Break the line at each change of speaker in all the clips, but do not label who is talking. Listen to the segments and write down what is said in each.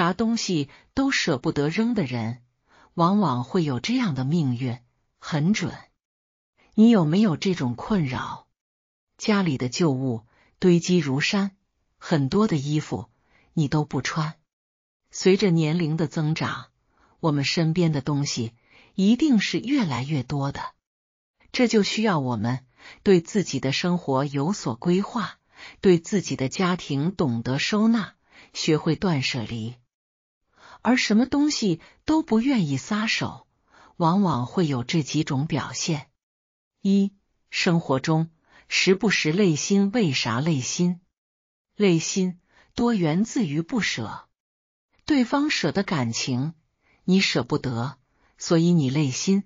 啥东西都舍不得扔的人，往往会有这样的命运，很准。你有没有这种困扰？家里的旧物堆积如山，很多的衣服你都不穿。随着年龄的增长，我们身边的东西一定是越来越多的。这就需要我们对自己的生活有所规划，对自己的家庭懂得收纳，学会断舍离。而什么东西都不愿意撒手，往往会有这几种表现：一、生活中时不时累心，为啥累心？累心多源自于不舍，对方舍得感情，你舍不得，所以你累心；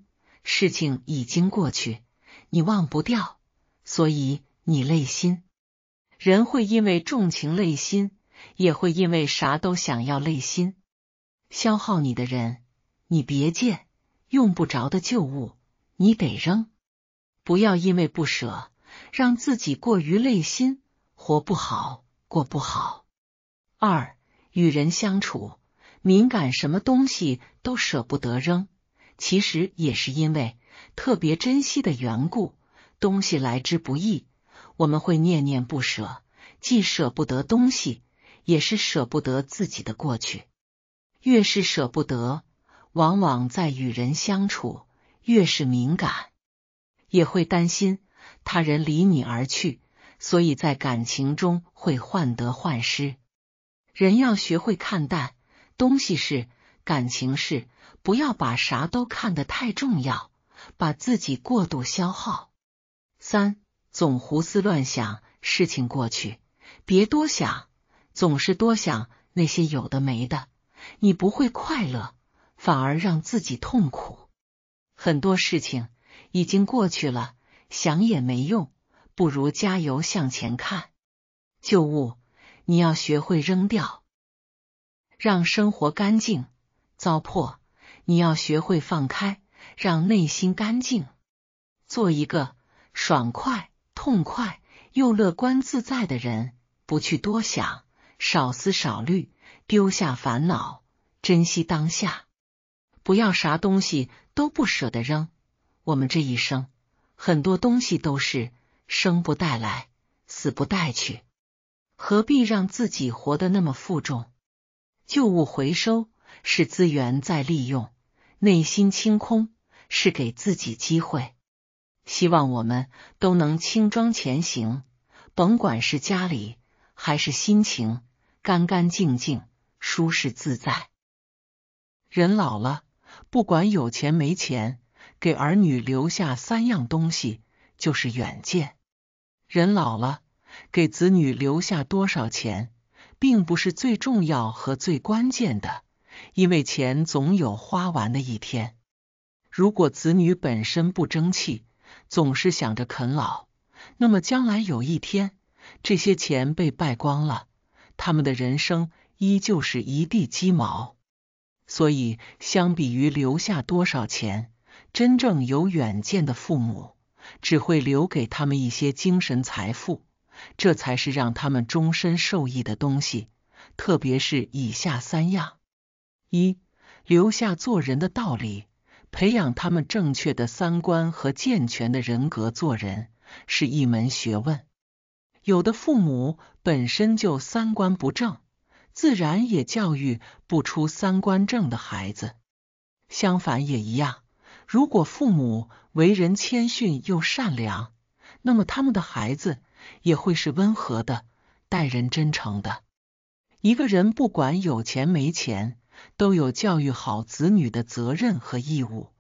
事情已经过去，你忘不掉，所以你累心。人会因为重情累心，也会因为啥都想要累心。消耗你的人，你别见用不着的旧物，你得扔。不要因为不舍，让自己过于累心，活不好，过不好。二与人相处，敏感，什么东西都舍不得扔，其实也是因为特别珍惜的缘故。东西来之不易，我们会念念不舍，既舍不得东西，也是舍不得自己的过去。越是舍不得，往往在与人相处越是敏感，也会担心他人离你而去，所以在感情中会患得患失。人要学会看淡，东西是，感情是，不要把啥都看得太重要，把自己过度消耗。三，总胡思乱想，事情过去别多想，总是多想那些有的没的。你不会快乐，反而让自己痛苦。很多事情已经过去了，想也没用，不如加油向前看。旧物你要学会扔掉，让生活干净；糟粕你要学会放开，让内心干净。做一个爽快、痛快又乐观、自在的人，不去多想，少思少虑，丢下烦恼。珍惜当下，不要啥东西都不舍得扔。我们这一生很多东西都是生不带来，死不带去，何必让自己活得那么负重？旧物回收是资源再利用，内心清空是给自己机会。希望我们都能轻装前行，甭管是家里还是心情，干干净净，舒适自在。人老了，不管有钱没钱，给儿女留下三样东西就是远见。人老了，给子女留下多少钱，并不是最重要和最关键的，因为钱总有花完的一天。如果子女本身不争气，总是想着啃老，那么将来有一天，这些钱被败光了，他们的人生依旧是一地鸡毛。所以，相比于留下多少钱，真正有远见的父母只会留给他们一些精神财富，这才是让他们终身受益的东西。特别是以下三样：一、留下做人的道理，培养他们正确的三观和健全的人格。做人是一门学问，有的父母本身就三观不正。自然也教育不出三观正的孩子，相反也一样。如果父母为人谦逊又善良，那么他们的孩子也会是温和的、待人真诚的。一个人不管有钱没钱，都有教育好子女的责任和义务。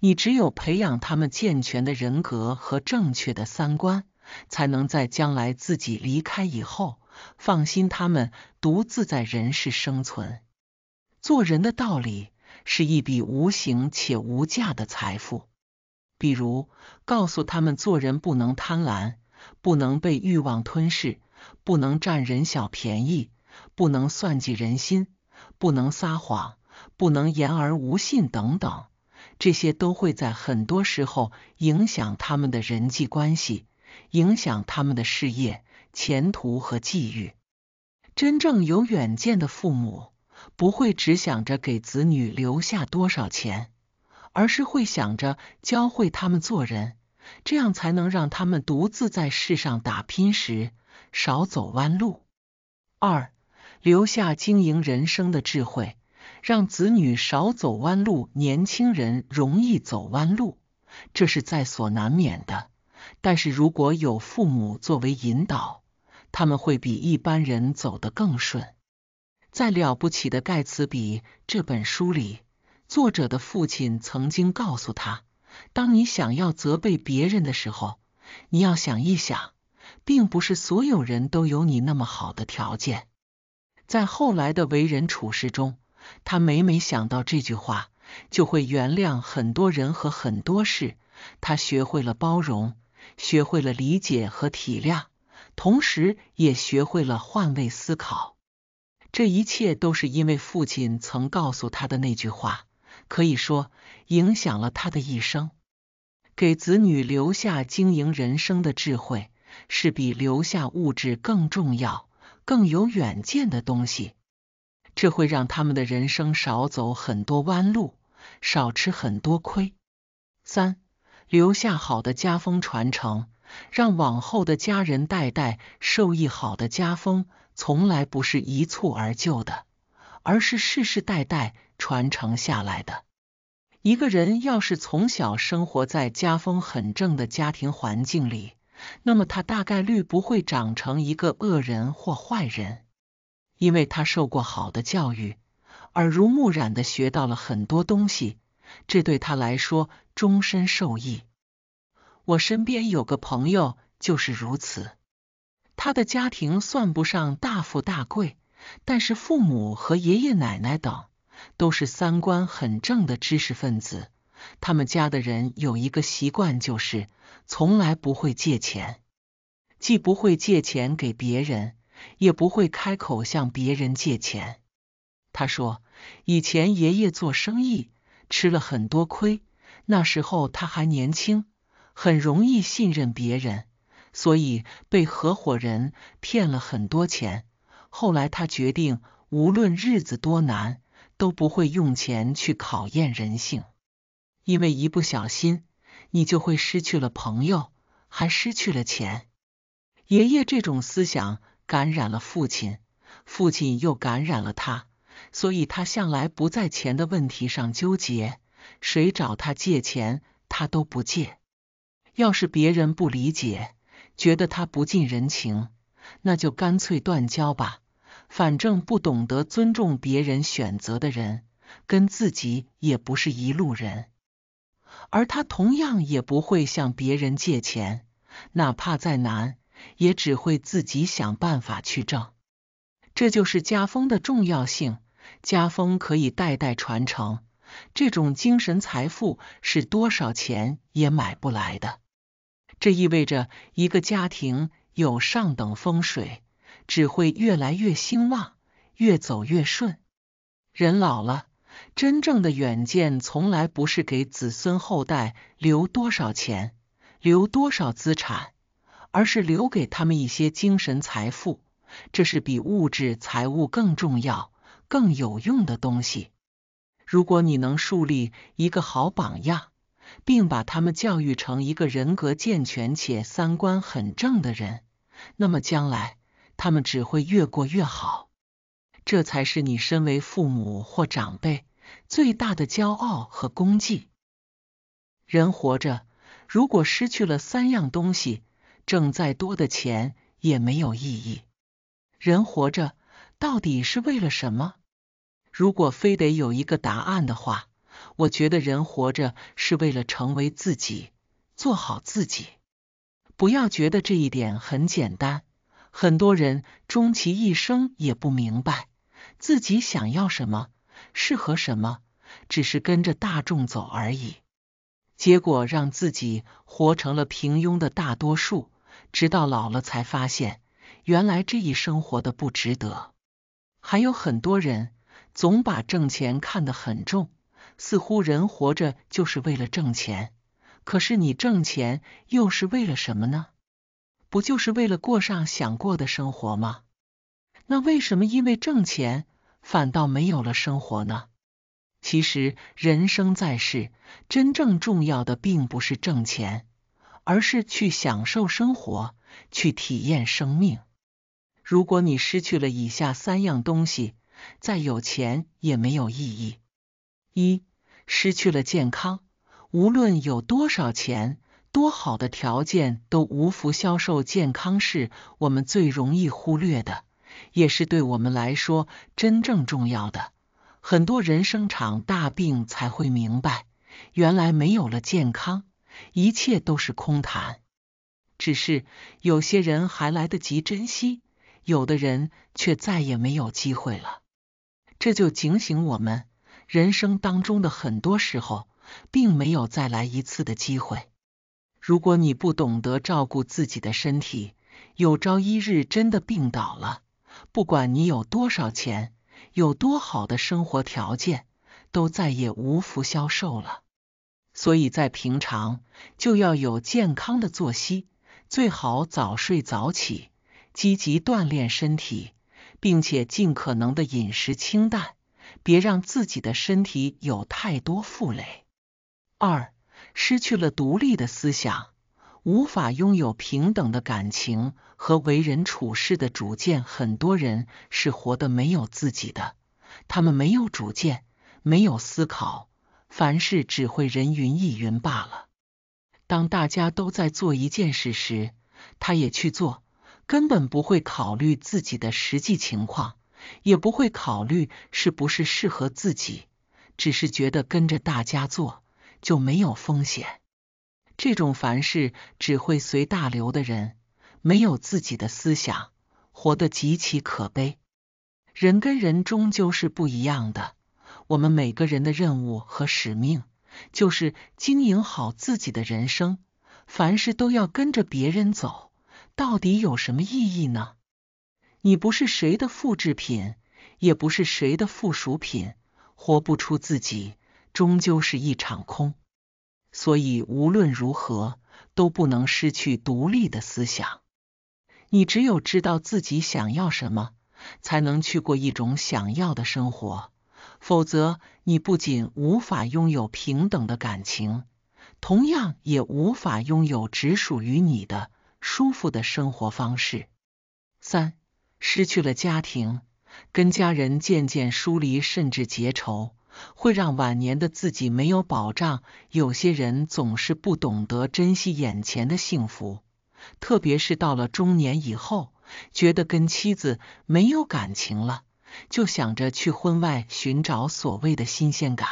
你只有培养他们健全的人格和正确的三观，才能在将来自己离开以后。放心，他们独自在人世生存。做人的道理是一笔无形且无价的财富。比如，告诉他们做人不能贪婪，不能被欲望吞噬，不能占人小便宜，不能算计人心，不能撒谎，不能言而无信等等。这些都会在很多时候影响他们的人际关系，影响他们的事业。前途和际遇。真正有远见的父母不会只想着给子女留下多少钱，而是会想着教会他们做人，这样才能让他们独自在世上打拼时少走弯路。二，留下经营人生的智慧，让子女少走弯路。年轻人容易走弯路，这是在所难免的，但是如果有父母作为引导，他们会比一般人走得更顺。在《了不起的盖茨比》这本书里，作者的父亲曾经告诉他：“当你想要责备别人的时候，你要想一想，并不是所有人都有你那么好的条件。”在后来的为人处事中，他每每想到这句话，就会原谅很多人和很多事。他学会了包容，学会了理解和体谅。同时，也学会了换位思考，这一切都是因为父亲曾告诉他的那句话，可以说影响了他的一生。给子女留下经营人生的智慧，是比留下物质更重要、更有远见的东西。这会让他们的人生少走很多弯路，少吃很多亏。三，留下好的家风传承。让往后的家人代代受益，好的家风从来不是一蹴而就的，而是世世代代传承下来的。一个人要是从小生活在家风很正的家庭环境里，那么他大概率不会长成一个恶人或坏人，因为他受过好的教育，耳濡目染的学到了很多东西，这对他来说终身受益。我身边有个朋友就是如此，他的家庭算不上大富大贵，但是父母和爷爷奶奶等都是三观很正的知识分子。他们家的人有一个习惯，就是从来不会借钱，既不会借钱给别人，也不会开口向别人借钱。他说，以前爷爷做生意吃了很多亏，那时候他还年轻。很容易信任别人，所以被合伙人骗了很多钱。后来他决定，无论日子多难，都不会用钱去考验人性，因为一不小心，你就会失去了朋友，还失去了钱。爷爷这种思想感染了父亲，父亲又感染了他，所以他向来不在钱的问题上纠结。谁找他借钱，他都不借。要是别人不理解，觉得他不近人情，那就干脆断交吧。反正不懂得尊重别人选择的人，跟自己也不是一路人。而他同样也不会向别人借钱，哪怕再难，也只会自己想办法去挣。这就是家风的重要性。家风可以代代传承，这种精神财富是多少钱也买不来的。这意味着，一个家庭有上等风水，只会越来越兴旺，越走越顺。人老了，真正的远见从来不是给子孙后代留多少钱、留多少资产，而是留给他们一些精神财富。这是比物质财物更重要、更有用的东西。如果你能树立一个好榜样，并把他们教育成一个人格健全且三观很正的人，那么将来他们只会越过越好。这才是你身为父母或长辈最大的骄傲和功绩。人活着，如果失去了三样东西，挣再多的钱也没有意义。人活着，到底是为了什么？如果非得有一个答案的话。我觉得人活着是为了成为自己，做好自己。不要觉得这一点很简单，很多人终其一生也不明白自己想要什么，适合什么，只是跟着大众走而已，结果让自己活成了平庸的大多数。直到老了才发现，原来这一生活的不值得。还有很多人总把挣钱看得很重。似乎人活着就是为了挣钱，可是你挣钱又是为了什么呢？不就是为了过上想过的生活吗？那为什么因为挣钱反倒没有了生活呢？其实人生在世，真正重要的并不是挣钱，而是去享受生活，去体验生命。如果你失去了以下三样东西，再有钱也没有意义。一失去了健康，无论有多少钱、多好的条件，都无福消受。健康是我们最容易忽略的，也是对我们来说真正重要的。很多人生场大病才会明白，原来没有了健康，一切都是空谈。只是有些人还来得及珍惜，有的人却再也没有机会了。这就警醒我们。人生当中的很多时候，并没有再来一次的机会。如果你不懂得照顾自己的身体，有朝一日真的病倒了，不管你有多少钱，有多好的生活条件，都再也无福消受了。所以在平常就要有健康的作息，最好早睡早起，积极锻炼身体，并且尽可能的饮食清淡。别让自己的身体有太多负累。二，失去了独立的思想，无法拥有平等的感情和为人处事的主见。很多人是活的没有自己的，他们没有主见，没有思考，凡事只会人云亦云罢了。当大家都在做一件事时，他也去做，根本不会考虑自己的实际情况。也不会考虑是不是适合自己，只是觉得跟着大家做就没有风险。这种凡事只会随大流的人，没有自己的思想，活得极其可悲。人跟人终究是不一样的，我们每个人的任务和使命就是经营好自己的人生。凡事都要跟着别人走，到底有什么意义呢？你不是谁的复制品，也不是谁的附属品，活不出自己，终究是一场空。所以无论如何都不能失去独立的思想。你只有知道自己想要什么，才能去过一种想要的生活，否则你不仅无法拥有平等的感情，同样也无法拥有只属于你的舒服的生活方式。三。失去了家庭，跟家人渐渐疏离，甚至结仇，会让晚年的自己没有保障。有些人总是不懂得珍惜眼前的幸福，特别是到了中年以后，觉得跟妻子没有感情了，就想着去婚外寻找所谓的新鲜感。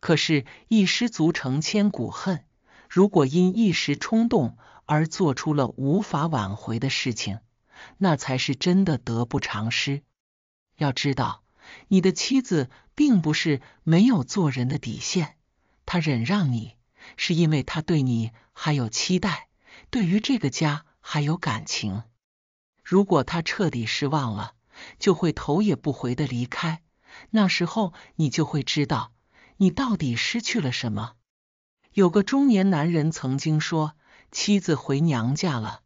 可是，一失足成千古恨，如果因一时冲动而做出了无法挽回的事情。那才是真的得不偿失。要知道，你的妻子并不是没有做人的底线，她忍让你，是因为她对你还有期待，对于这个家还有感情。如果她彻底失望了，就会头也不回的离开，那时候你就会知道你到底失去了什么。有个中年男人曾经说：“妻子回娘家了。”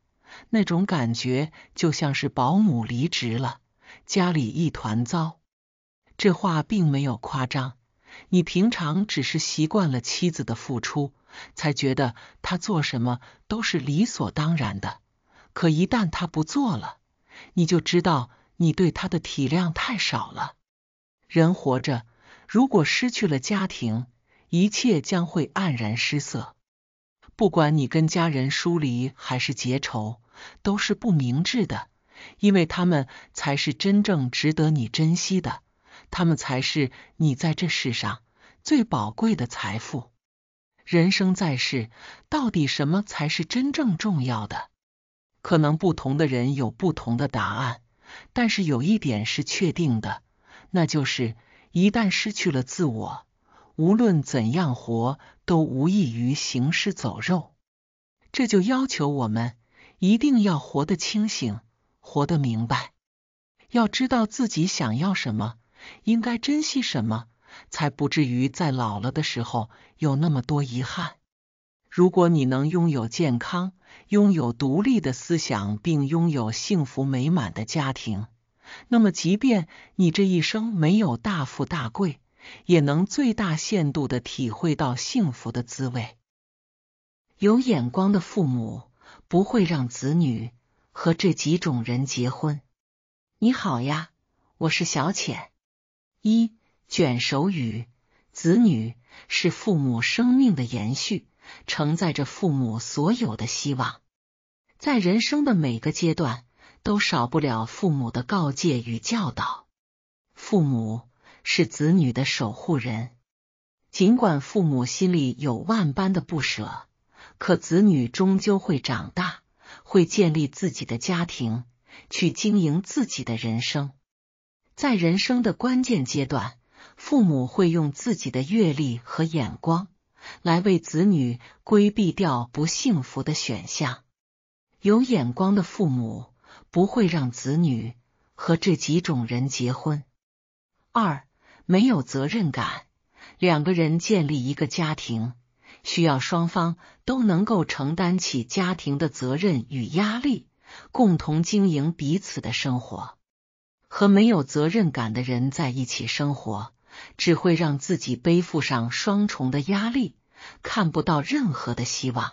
那种感觉就像是保姆离职了，家里一团糟。这话并没有夸张，你平常只是习惯了妻子的付出，才觉得她做什么都是理所当然的。可一旦她不做了，你就知道你对她的体谅太少了。人活着，如果失去了家庭，一切将会黯然失色。不管你跟家人疏离还是结仇。都是不明智的，因为他们才是真正值得你珍惜的，他们才是你在这世上最宝贵的财富。人生在世，到底什么才是真正重要的？可能不同的人有不同的答案，但是有一点是确定的，那就是一旦失去了自我，无论怎样活，都无异于行尸走肉。这就要求我们。一定要活得清醒，活得明白，要知道自己想要什么，应该珍惜什么，才不至于在老了的时候有那么多遗憾。如果你能拥有健康，拥有独立的思想，并拥有幸福美满的家庭，那么即便你这一生没有大富大贵，也能最大限度的体会到幸福的滋味。有眼光的父母。不会让子女和这几种人结婚。你好呀，我是小浅。一卷手语。子女是父母生命的延续，承载着父母所有的希望。在人生的每个阶段，都少不了父母的告诫与教导。父母是子女的守护人，尽管父母心里有万般的不舍。可子女终究会长大，会建立自己的家庭，去经营自己的人生。在人生的关键阶段，父母会用自己的阅历和眼光来为子女规避掉不幸福的选项。有眼光的父母不会让子女和这几种人结婚：二，没有责任感，两个人建立一个家庭。需要双方都能够承担起家庭的责任与压力，共同经营彼此的生活。和没有责任感的人在一起生活，只会让自己背负上双重的压力，看不到任何的希望。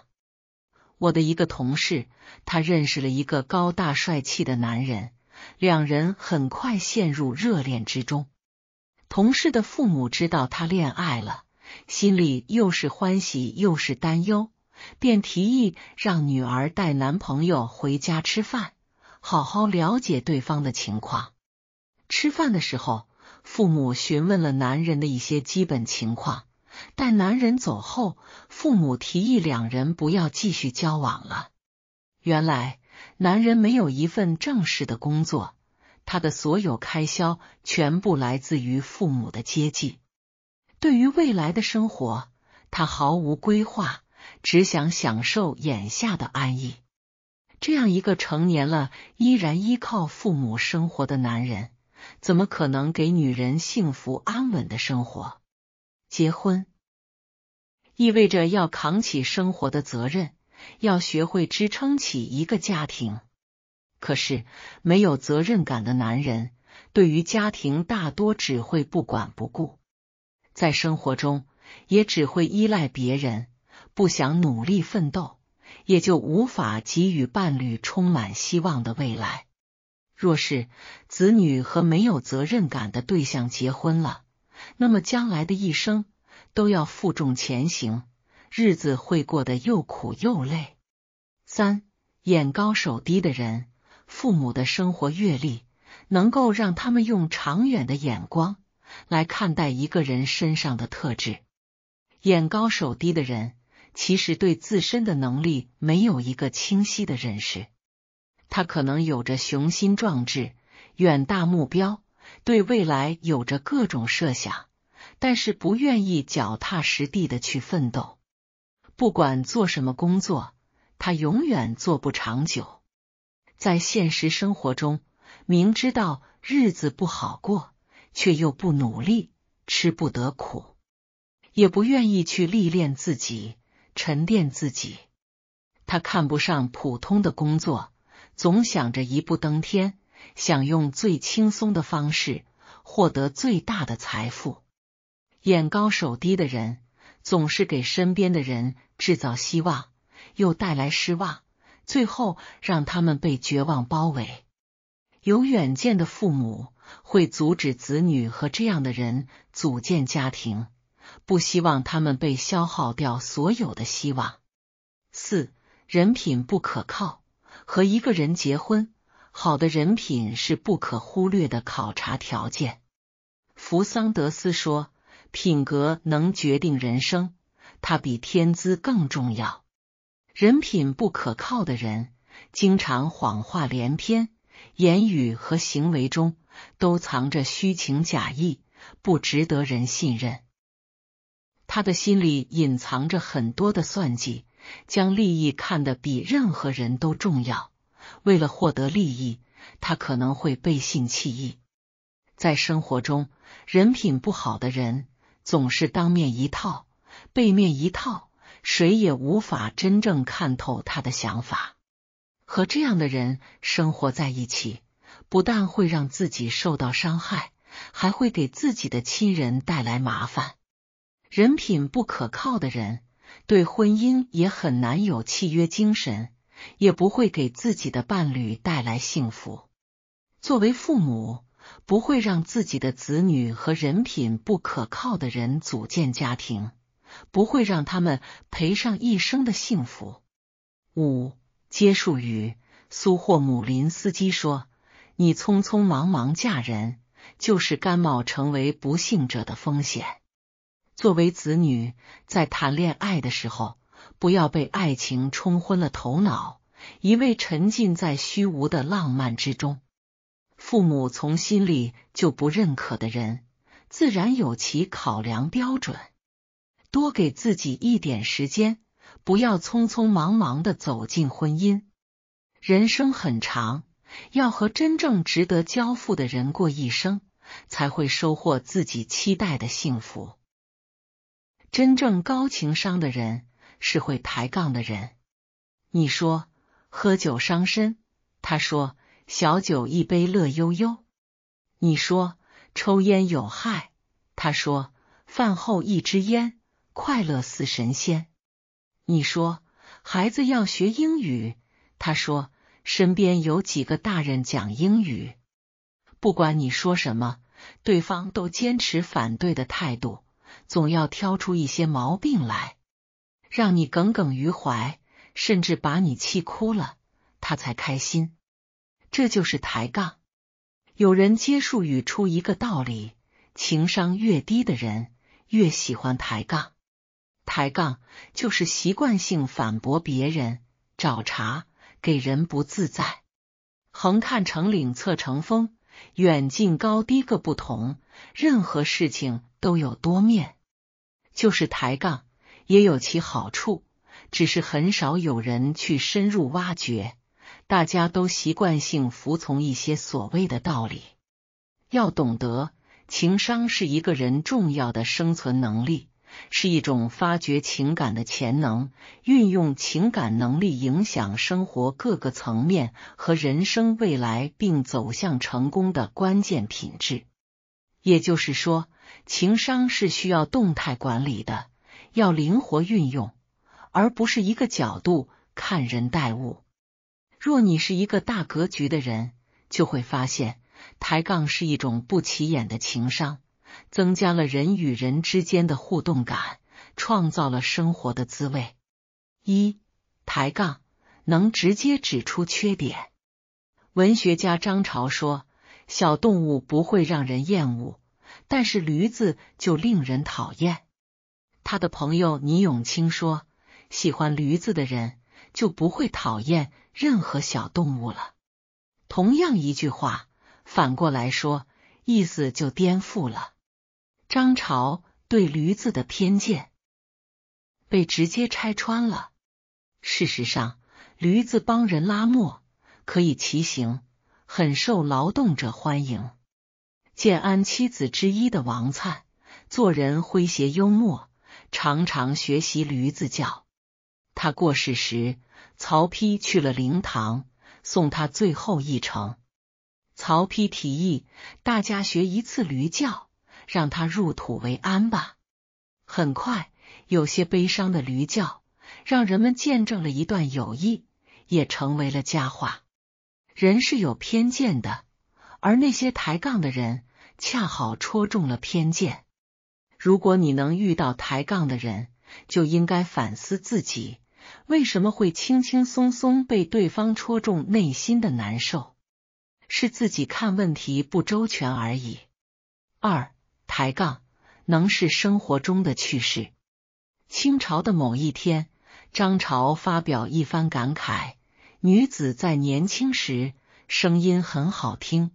我的一个同事，他认识了一个高大帅气的男人，两人很快陷入热恋之中。同事的父母知道他恋爱了。心里又是欢喜又是担忧，便提议让女儿带男朋友回家吃饭，好好了解对方的情况。吃饭的时候，父母询问了男人的一些基本情况，待男人走后，父母提议两人不要继续交往了。原来，男人没有一份正式的工作，他的所有开销全部来自于父母的接济。对于未来的生活，他毫无规划，只想享受眼下的安逸。这样一个成年了依然依靠父母生活的男人，怎么可能给女人幸福安稳的生活？结婚意味着要扛起生活的责任，要学会支撑起一个家庭。可是没有责任感的男人，对于家庭大多只会不管不顾。在生活中，也只会依赖别人，不想努力奋斗，也就无法给予伴侣充满希望的未来。若是子女和没有责任感的对象结婚了，那么将来的一生都要负重前行，日子会过得又苦又累。三眼高手低的人，父母的生活阅历能够让他们用长远的眼光。来看待一个人身上的特质，眼高手低的人其实对自身的能力没有一个清晰的认识。他可能有着雄心壮志、远大目标，对未来有着各种设想，但是不愿意脚踏实地的去奋斗。不管做什么工作，他永远做不长久。在现实生活中，明知道日子不好过。却又不努力，吃不得苦，也不愿意去历练自己、沉淀自己。他看不上普通的工作，总想着一步登天，想用最轻松的方式获得最大的财富。眼高手低的人总是给身边的人制造希望，又带来失望，最后让他们被绝望包围。有远见的父母。会阻止子女和这样的人组建家庭，不希望他们被消耗掉所有的希望。四人品不可靠，和一个人结婚，好的人品是不可忽略的考察条件。弗桑德斯说：“品格能决定人生，它比天资更重要。”人品不可靠的人，经常谎话连篇，言语和行为中。都藏着虚情假意，不值得人信任。他的心里隐藏着很多的算计，将利益看得比任何人都重要。为了获得利益，他可能会背信弃义。在生活中，人品不好的人总是当面一套，背面一套，谁也无法真正看透他的想法。和这样的人生活在一起。不但会让自己受到伤害，还会给自己的亲人带来麻烦。人品不可靠的人，对婚姻也很难有契约精神，也不会给自己的伴侣带来幸福。作为父母，不会让自己的子女和人品不可靠的人组建家庭，不会让他们赔上一生的幸福。五，接触语，苏霍姆林斯基说。你匆匆忙忙嫁人，就是甘冒成为不幸者的风险。作为子女，在谈恋爱的时候，不要被爱情冲昏了头脑，一味沉浸在虚无的浪漫之中。父母从心里就不认可的人，自然有其考量标准。多给自己一点时间，不要匆匆忙忙的走进婚姻。人生很长。要和真正值得交付的人过一生，才会收获自己期待的幸福。真正高情商的人是会抬杠的人。你说喝酒伤身，他说小酒一杯乐悠悠。你说抽烟有害，他说饭后一支烟，快乐似神仙。你说孩子要学英语，他说。身边有几个大人讲英语，不管你说什么，对方都坚持反对的态度，总要挑出一些毛病来，让你耿耿于怀，甚至把你气哭了，他才开心。这就是抬杠。有人接述语出一个道理：情商越低的人越喜欢抬杠。抬杠就是习惯性反驳别人，找茬。给人不自在。横看成岭侧成峰，远近高低各不同。任何事情都有多面，就是抬杠也有其好处，只是很少有人去深入挖掘。大家都习惯性服从一些所谓的道理。要懂得，情商是一个人重要的生存能力。是一种发掘情感的潜能，运用情感能力影响生活各个层面和人生未来，并走向成功的关键品质。也就是说，情商是需要动态管理的，要灵活运用，而不是一个角度看人待物。若你是一个大格局的人，就会发现抬杠是一种不起眼的情商。增加了人与人之间的互动感，创造了生活的滋味。一抬杠能直接指出缺点。文学家张潮说：“小动物不会让人厌恶，但是驴子就令人讨厌。”他的朋友倪永清说：“喜欢驴子的人就不会讨厌任何小动物了。”同样一句话，反过来说，意思就颠覆了。张朝对驴子的偏见被直接拆穿了。事实上，驴子帮人拉磨，可以骑行，很受劳动者欢迎。建安七子之一的王粲，做人诙谐幽默，常常学习驴子叫。他过世时，曹丕去了灵堂，送他最后一程。曹丕提议大家学一次驴叫。让他入土为安吧。很快，有些悲伤的驴叫，让人们见证了一段友谊，也成为了佳话。人是有偏见的，而那些抬杠的人恰好戳中了偏见。如果你能遇到抬杠的人，就应该反思自己为什么会轻轻松松被对方戳中内心的难受，是自己看问题不周全而已。二。抬杠能是生活中的趣事。清朝的某一天，张朝发表一番感慨：女子在年轻时声音很好听，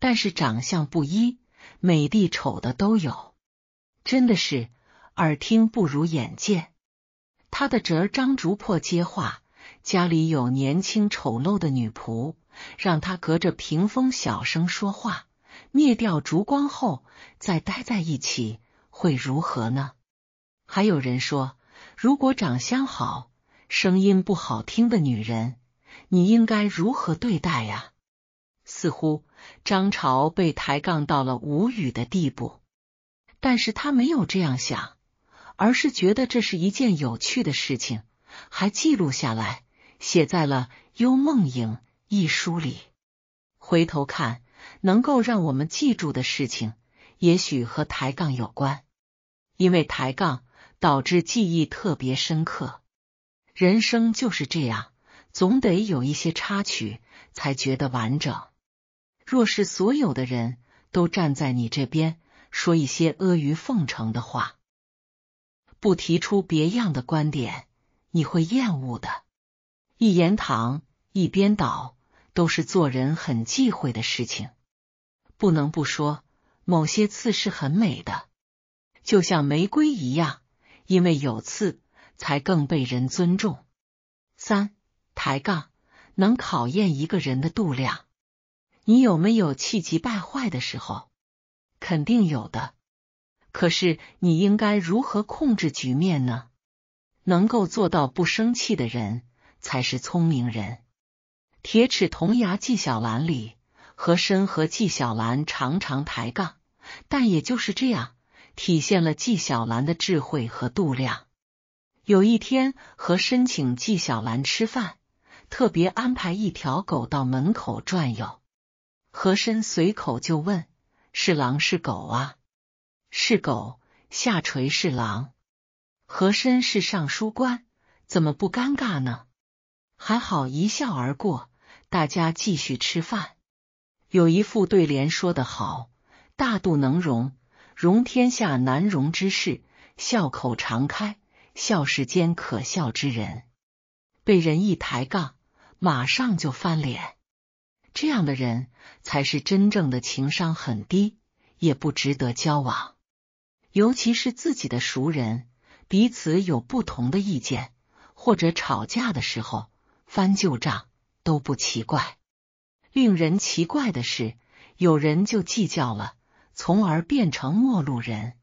但是长相不一，美的丑的都有，真的是耳听不如眼见。他的侄张竹破接话：家里有年轻丑陋的女仆，让他隔着屏风小声说话。灭掉烛光后再待在一起会如何呢？还有人说，如果长相好、声音不好听的女人，你应该如何对待呀？似乎张朝被抬杠到了无语的地步，但是他没有这样想，而是觉得这是一件有趣的事情，还记录下来，写在了《幽梦影》一书里。回头看。能够让我们记住的事情，也许和抬杠有关，因为抬杠导致记忆特别深刻。人生就是这样，总得有一些插曲才觉得完整。若是所有的人都站在你这边，说一些阿谀奉承的话，不提出别样的观点，你会厌恶的。一言堂、一边倒，都是做人很忌讳的事情。不能不说，某些刺是很美的，就像玫瑰一样，因为有刺，才更被人尊重。三、抬杠能考验一个人的度量。你有没有气急败坏的时候？肯定有的。可是你应该如何控制局面呢？能够做到不生气的人，才是聪明人。铁齿铜牙纪晓岚里。和珅和纪晓岚常常抬杠，但也就是这样，体现了纪晓岚的智慧和度量。有一天，和珅请纪晓岚吃饭，特别安排一条狗到门口转悠。和珅随口就问：“是狼是狗啊？”“是狗。”“下垂是狼。”和珅是尚书官，怎么不尴尬呢？还好一笑而过，大家继续吃饭。有一副对联说得好：“大度能容，容天下难容之事；笑口常开，笑世间可笑之人。”被人一抬杠，马上就翻脸，这样的人才是真正的情商很低，也不值得交往。尤其是自己的熟人，彼此有不同的意见或者吵架的时候翻旧账都不奇怪。令人奇怪的是，有人就计较了，从而变成陌路人。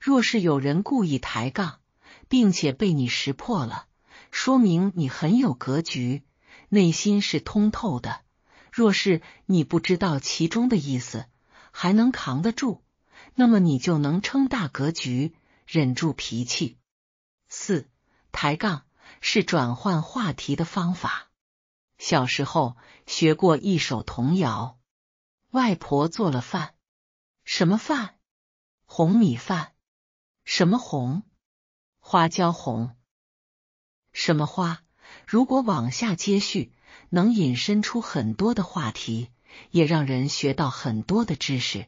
若是有人故意抬杠，并且被你识破了，说明你很有格局，内心是通透的。若是你不知道其中的意思，还能扛得住，那么你就能撑大格局，忍住脾气。四，抬杠是转换话题的方法。小时候学过一首童谣：“外婆做了饭，什么饭？红米饭，什么红？花椒红，什么花？”如果往下接续，能引申出很多的话题，也让人学到很多的知识。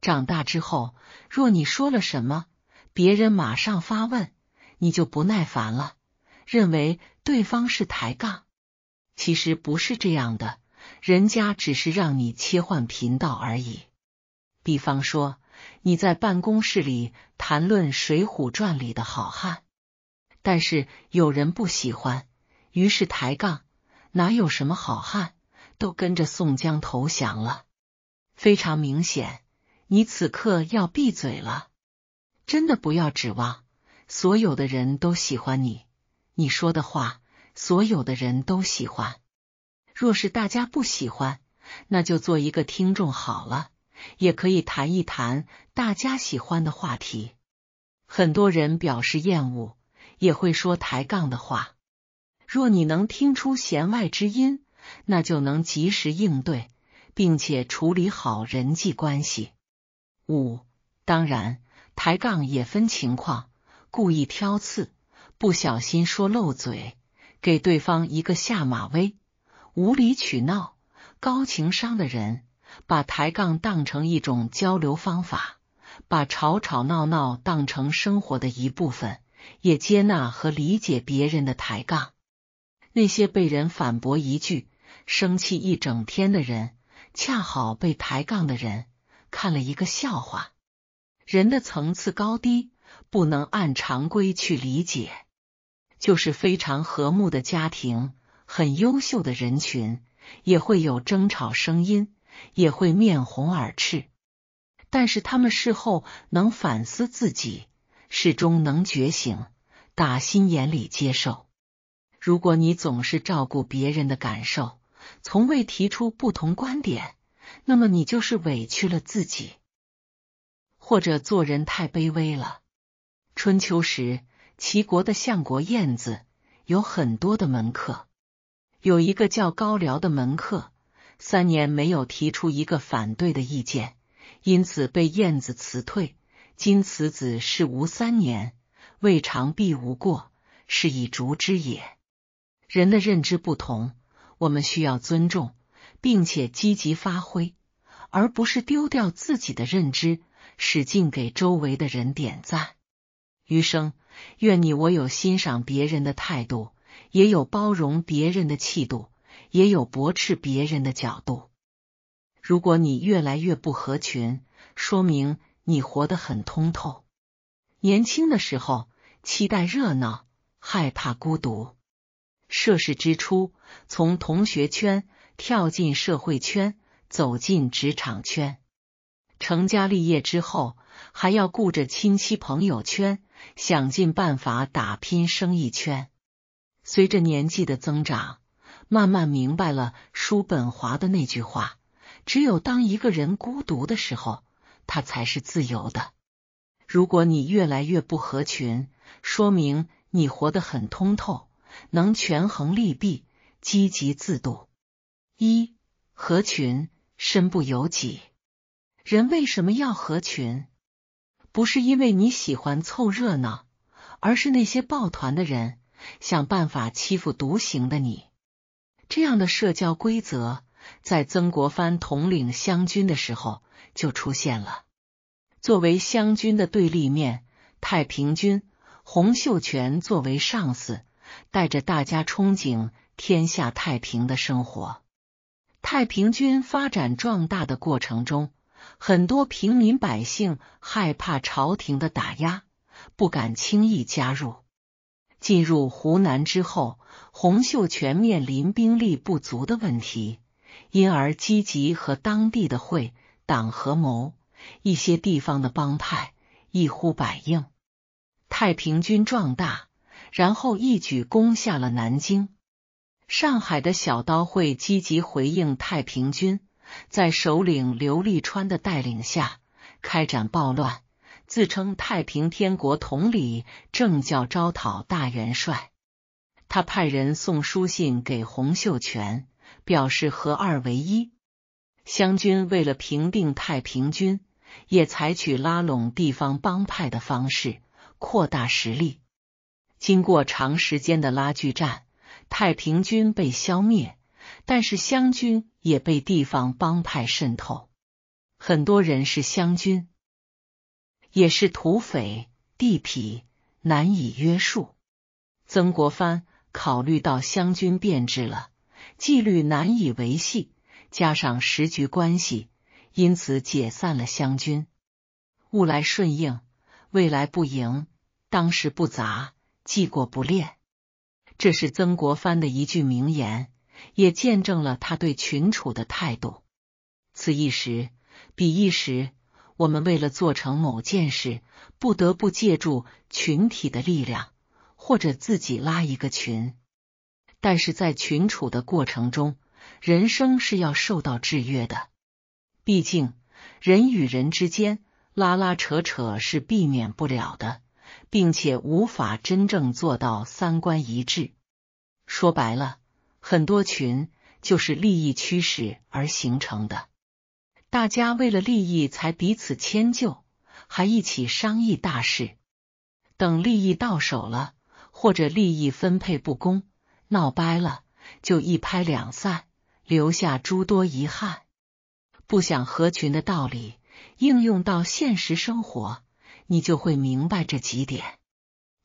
长大之后，若你说了什么，别人马上发问，你就不耐烦了，认为对方是抬杠。其实不是这样的，人家只是让你切换频道而已。比方说，你在办公室里谈论《水浒传》里的好汉，但是有人不喜欢，于是抬杠：“哪有什么好汉，都跟着宋江投降了。”非常明显，你此刻要闭嘴了。真的不要指望所有的人都喜欢你，你说的话。所有的人都喜欢，若是大家不喜欢，那就做一个听众好了，也可以谈一谈大家喜欢的话题。很多人表示厌恶，也会说抬杠的话。若你能听出弦外之音，那就能及时应对，并且处理好人际关系。五，当然，抬杠也分情况，故意挑刺，不小心说漏嘴。给对方一个下马威，无理取闹。高情商的人把抬杠当成一种交流方法，把吵吵闹闹当成生活的一部分，也接纳和理解别人的抬杠。那些被人反驳一句，生气一整天的人，恰好被抬杠的人看了一个笑话。人的层次高低，不能按常规去理解。就是非常和睦的家庭，很优秀的人群，也会有争吵声音，也会面红耳赤。但是他们事后能反思自己，始终能觉醒，打心眼里接受。如果你总是照顾别人的感受，从未提出不同观点，那么你就是委屈了自己，或者做人太卑微了。春秋时。齐国的相国晏子有很多的门客，有一个叫高辽的门客，三年没有提出一个反对的意见，因此被晏子辞退。今此子是无三年，未尝必无过，是以逐之也。人的认知不同，我们需要尊重，并且积极发挥，而不是丢掉自己的认知，使劲给周围的人点赞。余生，愿你我有欣赏别人的态度，也有包容别人的气度，也有驳斥别人的角度。如果你越来越不合群，说明你活得很通透。年轻的时候期待热闹，害怕孤独；涉世之初，从同学圈跳进社会圈，走进职场圈；成家立业之后，还要顾着亲戚朋友圈。想尽办法打拼生意圈。随着年纪的增长，慢慢明白了叔本华的那句话：只有当一个人孤独的时候，他才是自由的。如果你越来越不合群，说明你活得很通透，能权衡利弊，积极自度。一合群，身不由己。人为什么要合群？不是因为你喜欢凑热闹，而是那些抱团的人想办法欺负独行的你。这样的社交规则，在曾国藩统领湘军的时候就出现了。作为湘军的对立面，太平军洪秀全作为上司，带着大家憧憬天下太平的生活。太平军发展壮大的过程中。很多平民百姓害怕朝廷的打压，不敢轻易加入。进入湖南之后，洪秀全面临兵力不足的问题，因而积极和当地的会党和谋一些地方的帮派一呼百应，太平军壮大，然后一举攻下了南京、上海的小刀会积极回应太平军。在首领刘立川的带领下开展暴乱，自称太平天国统理政教招讨大元帅。他派人送书信给洪秀全，表示合二为一。湘军为了平定太平军，也采取拉拢地方帮派的方式扩大实力。经过长时间的拉锯战，太平军被消灭，但是湘军。也被地方帮派渗透，很多人是湘军，也是土匪地痞，难以约束。曾国藩考虑到湘军变质了，纪律难以维系，加上时局关系，因此解散了湘军。物来顺应，未来不迎，当时不杂，既过不恋，这是曾国藩的一句名言。也见证了他对群处的态度。此一时，彼一时。我们为了做成某件事，不得不借助群体的力量，或者自己拉一个群。但是在群处的过程中，人生是要受到制约的。毕竟，人与人之间拉拉扯扯是避免不了的，并且无法真正做到三观一致。说白了。很多群就是利益驱使而形成的，大家为了利益才彼此迁就，还一起商议大事。等利益到手了，或者利益分配不公，闹掰了，就一拍两散，留下诸多遗憾。不想合群的道理应用到现实生活，你就会明白这几点。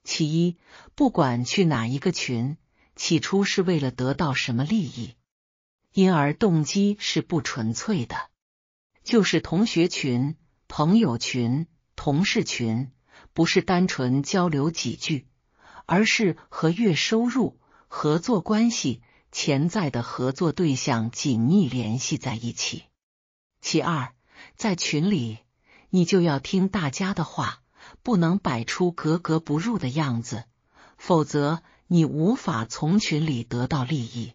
其一，不管去哪一个群。起初是为了得到什么利益，因而动机是不纯粹的。就是同学群、朋友群、同事群，不是单纯交流几句，而是和月收入、合作关系、潜在的合作对象紧密联系在一起。其二，在群里你就要听大家的话，不能摆出格格不入的样子，否则。你无法从群里得到利益，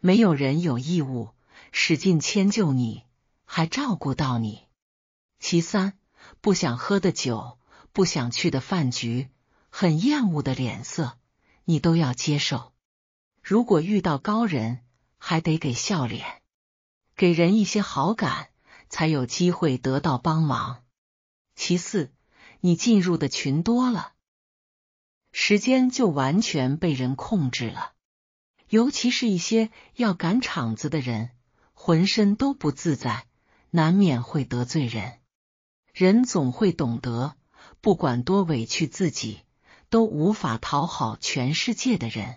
没有人有义务使劲迁就你，还照顾到你。其三，不想喝的酒，不想去的饭局，很厌恶的脸色，你都要接受。如果遇到高人，还得给笑脸，给人一些好感，才有机会得到帮忙。其四，你进入的群多了。时间就完全被人控制了，尤其是一些要赶场子的人，浑身都不自在，难免会得罪人。人总会懂得，不管多委屈自己，都无法讨好全世界的人。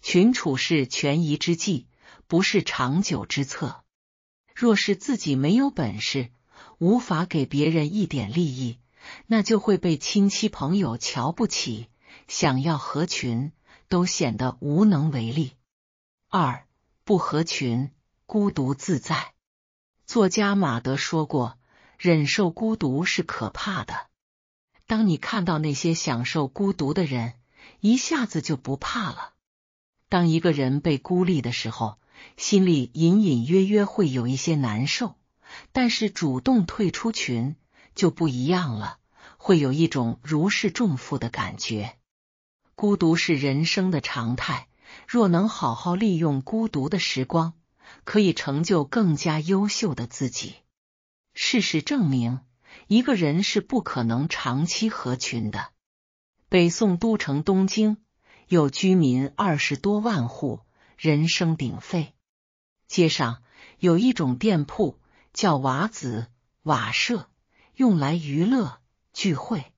群处是权宜之计，不是长久之策。若是自己没有本事，无法给别人一点利益，那就会被亲戚朋友瞧不起。想要合群，都显得无能为力。二不合群，孤独自在。作家马德说过：“忍受孤独是可怕的。”当你看到那些享受孤独的人，一下子就不怕了。当一个人被孤立的时候，心里隐隐约约会有一些难受，但是主动退出群就不一样了，会有一种如释重负的感觉。孤独是人生的常态，若能好好利用孤独的时光，可以成就更加优秀的自己。事实证明，一个人是不可能长期合群的。北宋都城东京有居民二十多万户，人声鼎沸。街上有一种店铺叫瓦子、瓦舍，用来娱乐聚会。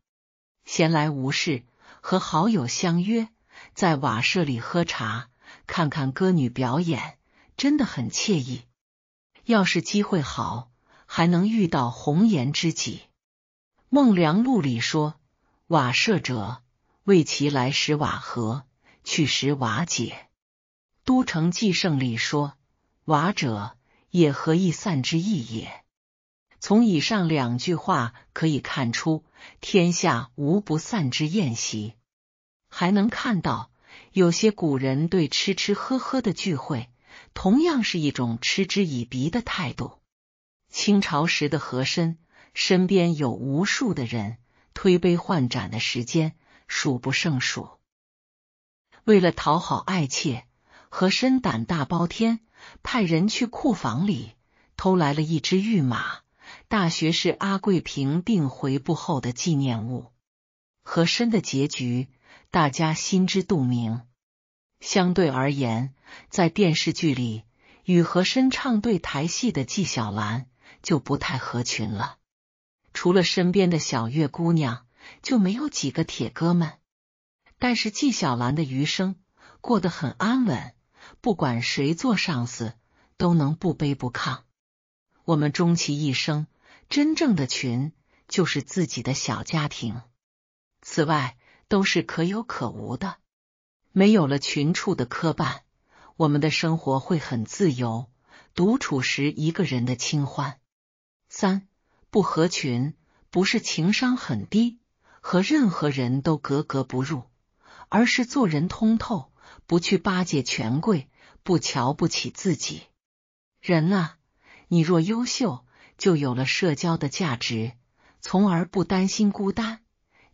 闲来无事。和好友相约在瓦舍里喝茶，看看歌女表演，真的很惬意。要是机会好，还能遇到红颜知己。《孟良录》里说：“瓦舍者，为其来时瓦合，去时瓦解。”《都城纪胜》里说：“瓦者，也何易散之意也。”从以上两句话可以看出，天下无不散之宴席。还能看到，有些古人对吃吃喝喝的聚会，同样是一种嗤之以鼻的态度。清朝时的和珅，身边有无数的人，推杯换盏的时间数不胜数。为了讨好爱妾，和珅胆大包天，派人去库房里偷来了一只御马，大学士阿桂平定回部后的纪念物。和珅的结局。大家心知肚明。相对而言，在电视剧里，与和珅唱对台戏的纪晓岚就不太合群了。除了身边的小月姑娘，就没有几个铁哥们。但是纪晓岚的余生过得很安稳，不管谁做上司，都能不卑不亢。我们终其一生，真正的群就是自己的小家庭。此外。都是可有可无的，没有了群处的磕绊，我们的生活会很自由。独处时，一个人的清欢。三不合群，不是情商很低，和任何人都格格不入，而是做人通透，不去巴结权贵，不瞧不起自己。人啊，你若优秀，就有了社交的价值，从而不担心孤单。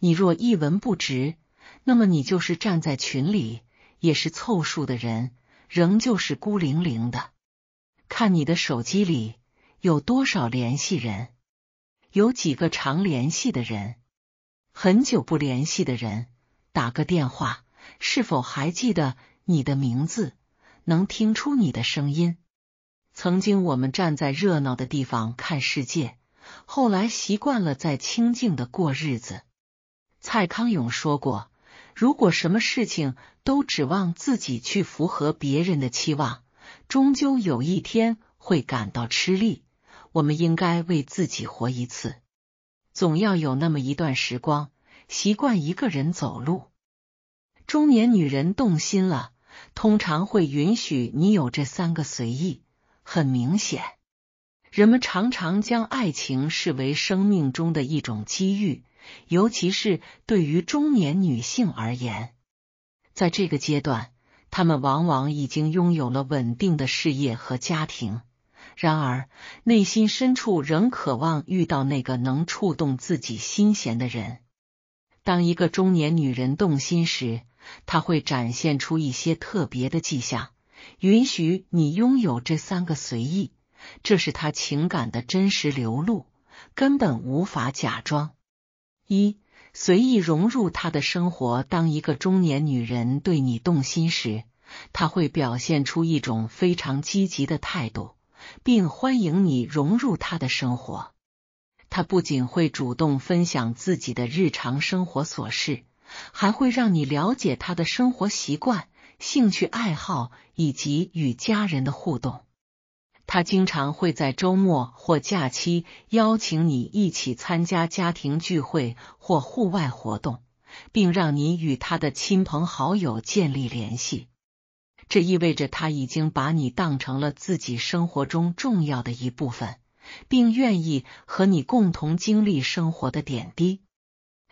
你若一文不值，那么你就是站在群里也是凑数的人，仍旧是孤零零的。看你的手机里有多少联系人，有几个常联系的人，很久不联系的人，打个电话是否还记得你的名字，能听出你的声音？曾经我们站在热闹的地方看世界，后来习惯了在清静的过日子。蔡康永说过：“如果什么事情都指望自己去符合别人的期望，终究有一天会感到吃力。我们应该为自己活一次，总要有那么一段时光，习惯一个人走路。”中年女人动心了，通常会允许你有这三个随意。很明显，人们常常将爱情视为生命中的一种机遇。尤其是对于中年女性而言，在这个阶段，她们往往已经拥有了稳定的事业和家庭，然而内心深处仍渴望遇到那个能触动自己心弦的人。当一个中年女人动心时，她会展现出一些特别的迹象，允许你拥有这三个随意，这是她情感的真实流露，根本无法假装。一随意融入他的生活。当一个中年女人对你动心时，她会表现出一种非常积极的态度，并欢迎你融入她的生活。她不仅会主动分享自己的日常生活琐事，还会让你了解她的生活习惯、兴趣爱好以及与家人的互动。他经常会在周末或假期邀请你一起参加家庭聚会或户外活动，并让你与他的亲朋好友建立联系。这意味着他已经把你当成了自己生活中重要的一部分，并愿意和你共同经历生活的点滴。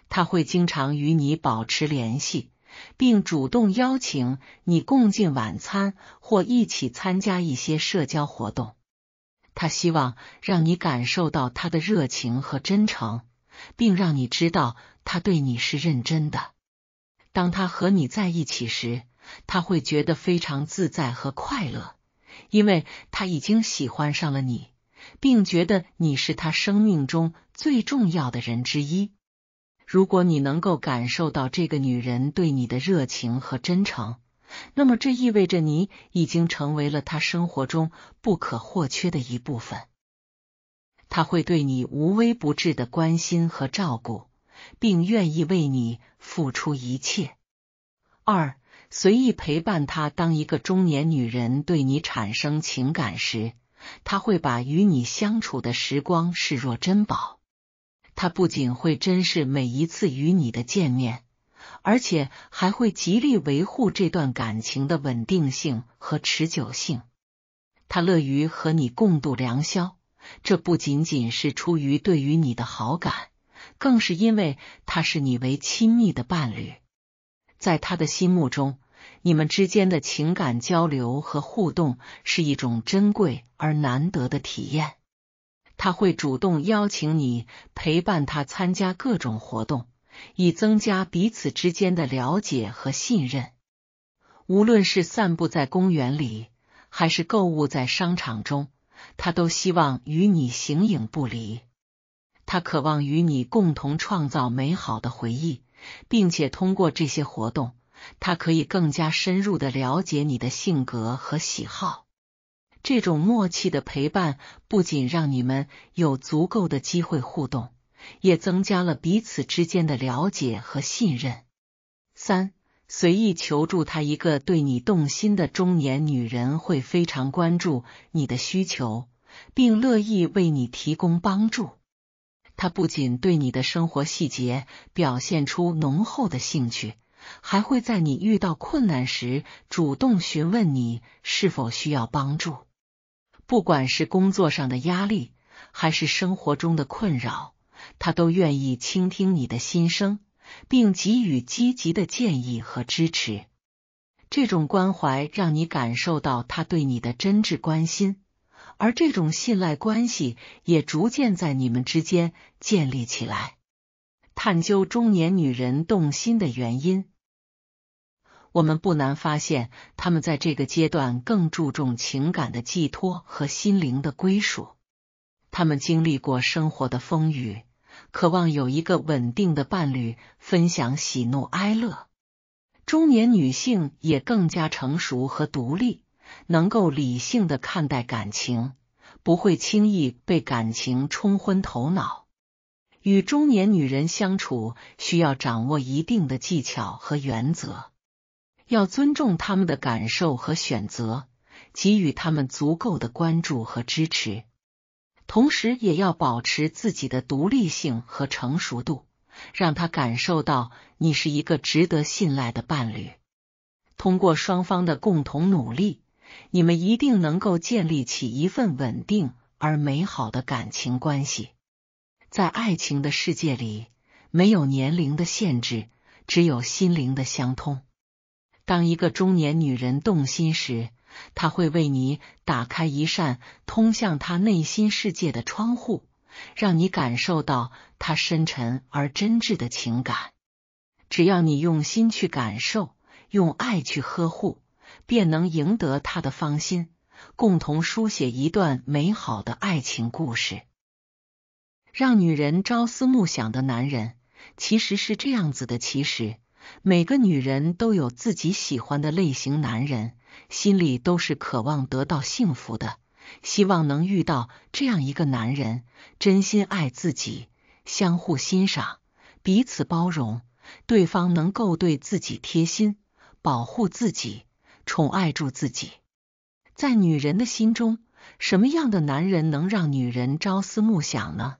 他会经常与你保持联系。并主动邀请你共进晚餐或一起参加一些社交活动。他希望让你感受到他的热情和真诚，并让你知道他对你是认真的。当他和你在一起时，他会觉得非常自在和快乐，因为他已经喜欢上了你，并觉得你是他生命中最重要的人之一。如果你能够感受到这个女人对你的热情和真诚，那么这意味着你已经成为了她生活中不可或缺的一部分。他会对你无微不至的关心和照顾，并愿意为你付出一切。二，随意陪伴他。当一个中年女人对你产生情感时，他会把与你相处的时光视若珍宝。他不仅会珍视每一次与你的见面，而且还会极力维护这段感情的稳定性和持久性。他乐于和你共度良宵，这不仅仅是出于对于你的好感，更是因为他视你为亲密的伴侣。在他的心目中，你们之间的情感交流和互动是一种珍贵而难得的体验。他会主动邀请你陪伴他参加各种活动，以增加彼此之间的了解和信任。无论是散步在公园里，还是购物在商场中，他都希望与你形影不离。他渴望与你共同创造美好的回忆，并且通过这些活动，他可以更加深入的了解你的性格和喜好。这种默契的陪伴，不仅让你们有足够的机会互动，也增加了彼此之间的了解和信任。三，随意求助她，一个对你动心的中年女人会非常关注你的需求，并乐意为你提供帮助。她不仅对你的生活细节表现出浓厚的兴趣，还会在你遇到困难时主动询问你是否需要帮助。不管是工作上的压力，还是生活中的困扰，他都愿意倾听你的心声，并给予积极的建议和支持。这种关怀让你感受到他对你的真挚关心，而这种信赖关系也逐渐在你们之间建立起来。探究中年女人动心的原因。我们不难发现，他们在这个阶段更注重情感的寄托和心灵的归属。他们经历过生活的风雨，渴望有一个稳定的伴侣分享喜怒哀乐。中年女性也更加成熟和独立，能够理性的看待感情，不会轻易被感情冲昏头脑。与中年女人相处，需要掌握一定的技巧和原则。要尊重他们的感受和选择，给予他们足够的关注和支持，同时也要保持自己的独立性和成熟度，让他感受到你是一个值得信赖的伴侣。通过双方的共同努力，你们一定能够建立起一份稳定而美好的感情关系。在爱情的世界里，没有年龄的限制，只有心灵的相通。当一个中年女人动心时，她会为你打开一扇通向她内心世界的窗户，让你感受到她深沉而真挚的情感。只要你用心去感受，用爱去呵护，便能赢得她的芳心，共同书写一段美好的爱情故事。让女人朝思暮想的男人，其实是这样子的。其实。每个女人都有自己喜欢的类型男人，心里都是渴望得到幸福的，希望能遇到这样一个男人，真心爱自己，相互欣赏，彼此包容，对方能够对自己贴心，保护自己，宠爱住自己。在女人的心中，什么样的男人能让女人朝思暮想呢？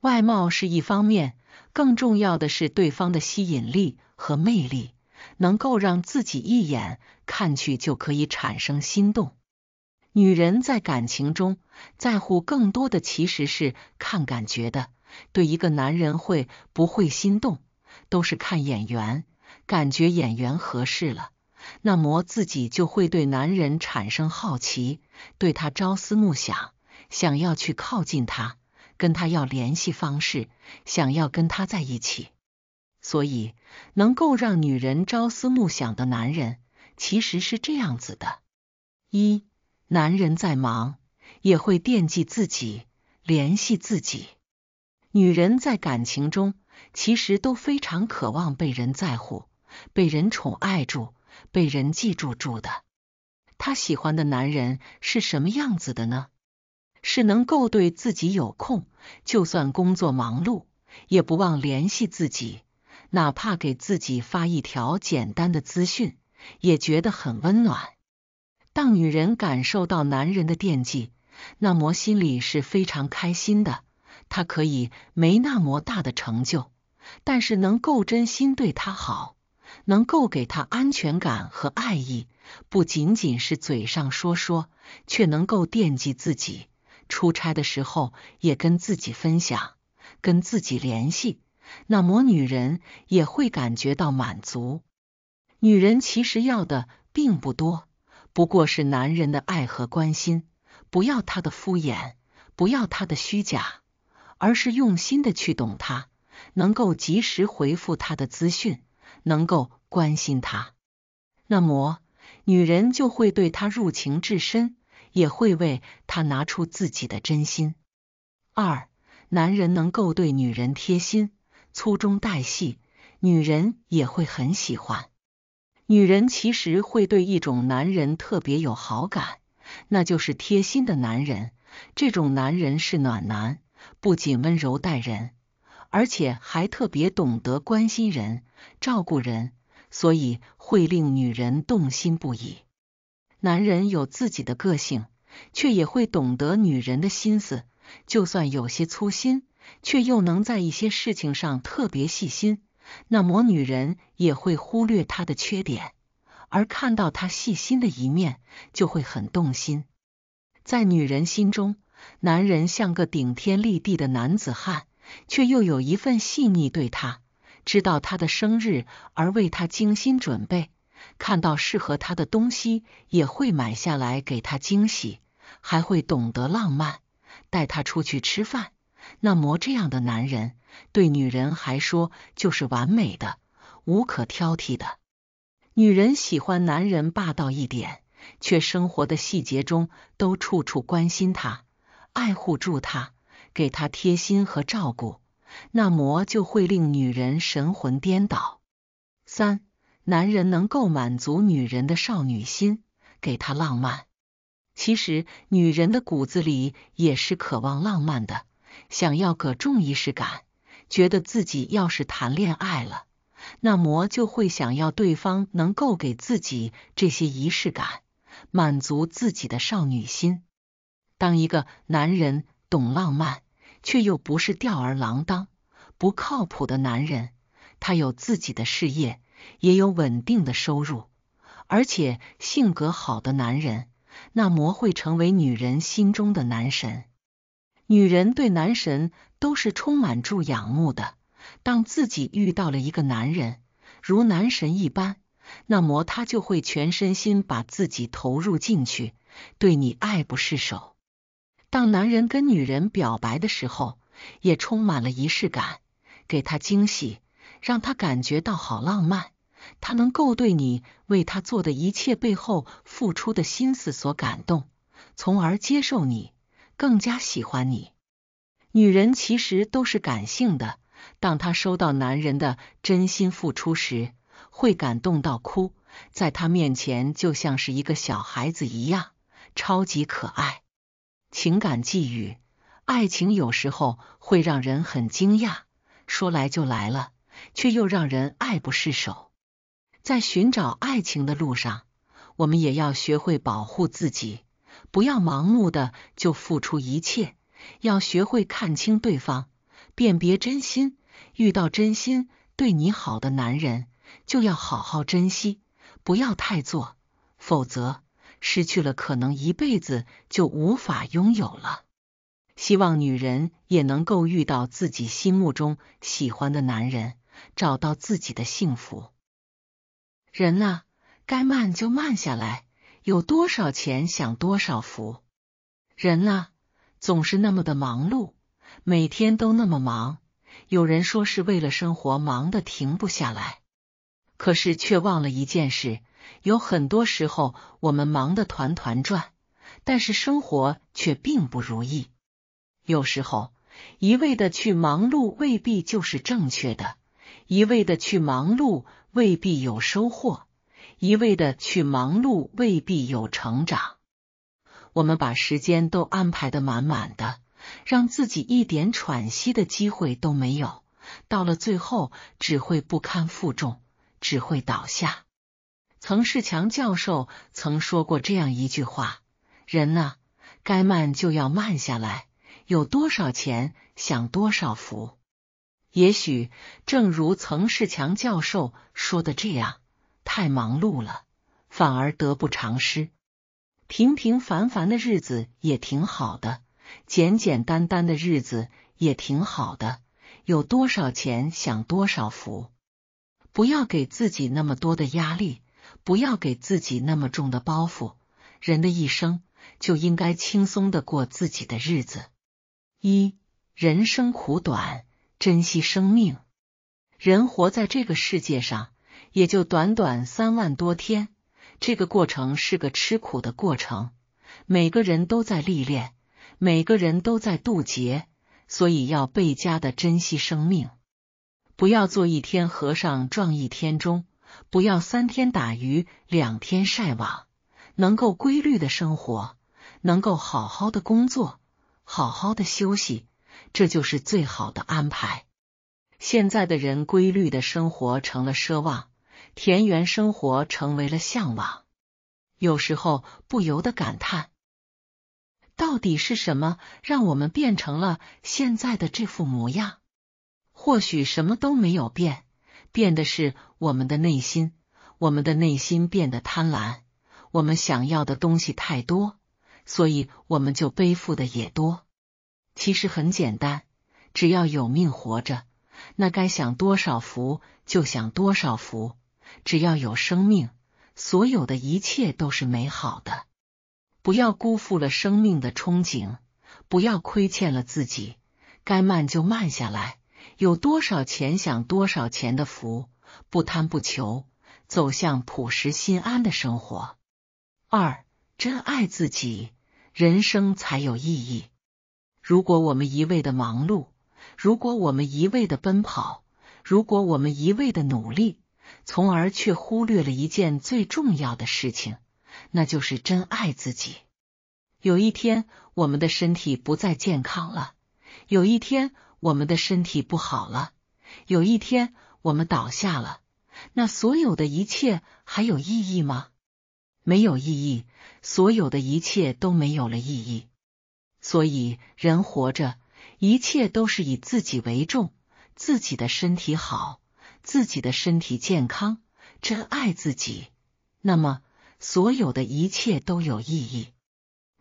外貌是一方面，更重要的是对方的吸引力。和魅力，能够让自己一眼看去就可以产生心动。女人在感情中在乎更多的其实是看感觉的，对一个男人会不会心动，都是看眼缘，感觉眼缘合适了，那么自己就会对男人产生好奇，对他朝思暮想，想要去靠近他，跟他要联系方式，想要跟他在一起。所以，能够让女人朝思暮想的男人，其实是这样子的：一，男人再忙也会惦记自己，联系自己；女人在感情中其实都非常渴望被人在乎，被人宠爱住，被人记住住的。她喜欢的男人是什么样子的呢？是能够对自己有空，就算工作忙碌，也不忘联系自己。哪怕给自己发一条简单的资讯，也觉得很温暖。当女人感受到男人的惦记，那么心里是非常开心的。她可以没那么大的成就，但是能够真心对她好，能够给她安全感和爱意，不仅仅是嘴上说说，却能够惦记自己。出差的时候也跟自己分享，跟自己联系。那么女人也会感觉到满足。女人其实要的并不多，不过是男人的爱和关心，不要他的敷衍，不要他的虚假，而是用心的去懂他，能够及时回复他的资讯，能够关心他。那么女人就会对他入情至深，也会为他拿出自己的真心。二，男人能够对女人贴心。粗中带细，女人也会很喜欢。女人其实会对一种男人特别有好感，那就是贴心的男人。这种男人是暖男，不仅温柔待人，而且还特别懂得关心人、照顾人，所以会令女人动心不已。男人有自己的个性，却也会懂得女人的心思，就算有些粗心。却又能在一些事情上特别细心，那么女人也会忽略他的缺点，而看到他细心的一面就会很动心。在女人心中，男人像个顶天立地的男子汉，却又有一份细腻。对她，知道她的生日，而为她精心准备，看到适合她的东西也会买下来给她惊喜，还会懂得浪漫，带她出去吃饭。那么这样的男人对女人还说就是完美的、无可挑剔的。女人喜欢男人霸道一点，却生活的细节中都处处关心他、爱护住他，给他贴心和照顾，那么就会令女人神魂颠倒。三，男人能够满足女人的少女心，给她浪漫。其实女人的骨子里也是渴望浪漫的。想要个重仪式感，觉得自己要是谈恋爱了，那魔就会想要对方能够给自己这些仪式感，满足自己的少女心。当一个男人懂浪漫，却又不是吊儿郎当、不靠谱的男人，他有自己的事业，也有稳定的收入，而且性格好的男人，那魔会成为女人心中的男神。女人对男神都是充满住仰慕的。当自己遇到了一个男人如男神一般，那么她就会全身心把自己投入进去，对你爱不释手。当男人跟女人表白的时候，也充满了仪式感，给他惊喜，让他感觉到好浪漫。他能够对你为他做的一切背后付出的心思所感动，从而接受你。更加喜欢你。女人其实都是感性的，当她收到男人的真心付出时，会感动到哭，在她面前就像是一个小孩子一样，超级可爱。情感寄语：爱情有时候会让人很惊讶，说来就来了，却又让人爱不释手。在寻找爱情的路上，我们也要学会保护自己。不要盲目的就付出一切，要学会看清对方，辨别真心。遇到真心对你好的男人，就要好好珍惜，不要太做，否则失去了可能一辈子就无法拥有了。希望女人也能够遇到自己心目中喜欢的男人，找到自己的幸福。人呐，该慢就慢下来。有多少钱享多少福，人呐总是那么的忙碌，每天都那么忙。有人说是为了生活忙得停不下来，可是却忘了一件事：有很多时候我们忙得团团转，但是生活却并不如意。有时候一味的去忙碌未必就是正确的，一味的去忙碌未必有收获。一味的去忙碌未必有成长，我们把时间都安排的满满的，让自己一点喘息的机会都没有，到了最后只会不堪负重，只会倒下。曾仕强教授曾说过这样一句话：“人呢，该慢就要慢下来，有多少钱享多少福。”也许正如曾仕强教授说的这样。太忙碌了，反而得不偿失。平平凡凡的日子也挺好的，简简单单的日子也挺好的。有多少钱享多少福，不要给自己那么多的压力，不要给自己那么重的包袱。人的一生就应该轻松的过自己的日子。一人生苦短，珍惜生命。人活在这个世界上。也就短短三万多天，这个过程是个吃苦的过程，每个人都在历练，每个人都在渡劫，所以要倍加的珍惜生命，不要做一天和尚撞一天钟，不要三天打鱼两天晒网，能够规律的生活，能够好好的工作，好好的休息，这就是最好的安排。现在的人规律的生活成了奢望。田园生活成为了向往，有时候不由得感叹：到底是什么让我们变成了现在的这副模样？或许什么都没有变，变的是我们的内心。我们的内心变得贪婪，我们想要的东西太多，所以我们就背负的也多。其实很简单，只要有命活着，那该享多少福就享多少福。只要有生命，所有的一切都是美好的。不要辜负了生命的憧憬，不要亏欠了自己。该慢就慢下来，有多少钱享多少钱的福，不贪不求，走向朴实心安的生活。二，真爱自己，人生才有意义。如果我们一味的忙碌，如果我们一味的奔跑，如果我们一味的努力。从而却忽略了一件最重要的事情，那就是真爱自己。有一天我们的身体不再健康了，有一天我们的身体不好了，有一天我们倒下了，那所有的一切还有意义吗？没有意义，所有的一切都没有了意义。所以人活着，一切都是以自己为重，自己的身体好。自己的身体健康，珍爱自己，那么所有的一切都有意义。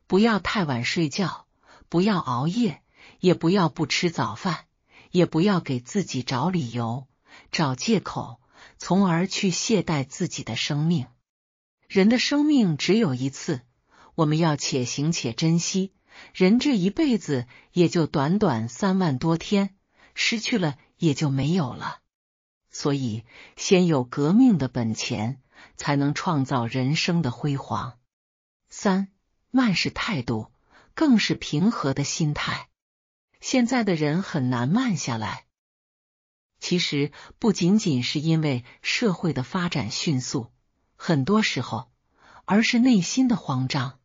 不要太晚睡觉，不要熬夜，也不要不吃早饭，也不要给自己找理由、找借口，从而去懈怠自己的生命。人的生命只有一次，我们要且行且珍惜。人这一辈子也就短短三万多天，失去了也就没有了。所以，先有革命的本钱，才能创造人生的辉煌。三慢是态度，更是平和的心态。现在的人很难慢下来，其实不仅仅是因为社会的发展迅速，很多时候而是内心的慌张，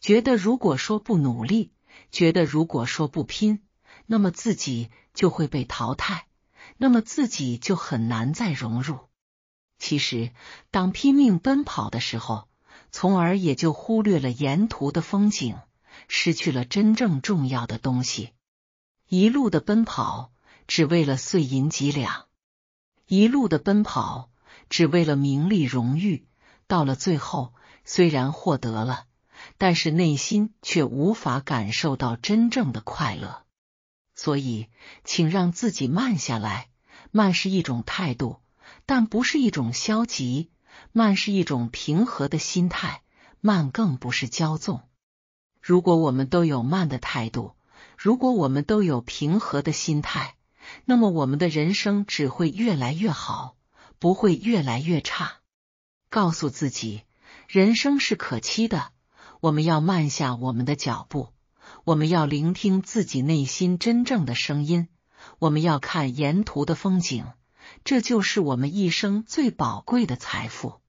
觉得如果说不努力，觉得如果说不拼，那么自己就会被淘汰。那么自己就很难再融入。其实，当拼命奔跑的时候，从而也就忽略了沿途的风景，失去了真正重要的东西。一路的奔跑，只为了碎银几两；一路的奔跑，只为了名利荣誉。到了最后，虽然获得了，但是内心却无法感受到真正的快乐。所以，请让自己慢下来。慢是一种态度，但不是一种消极；慢是一种平和的心态，慢更不是骄纵。如果我们都有慢的态度，如果我们都有平和的心态，那么我们的人生只会越来越好，不会越来越差。告诉自己，人生是可期的，我们要慢下我们的脚步。我们要聆听自己内心真正的声音，我们要看沿途的风景，这就是我们一生最宝贵的财富。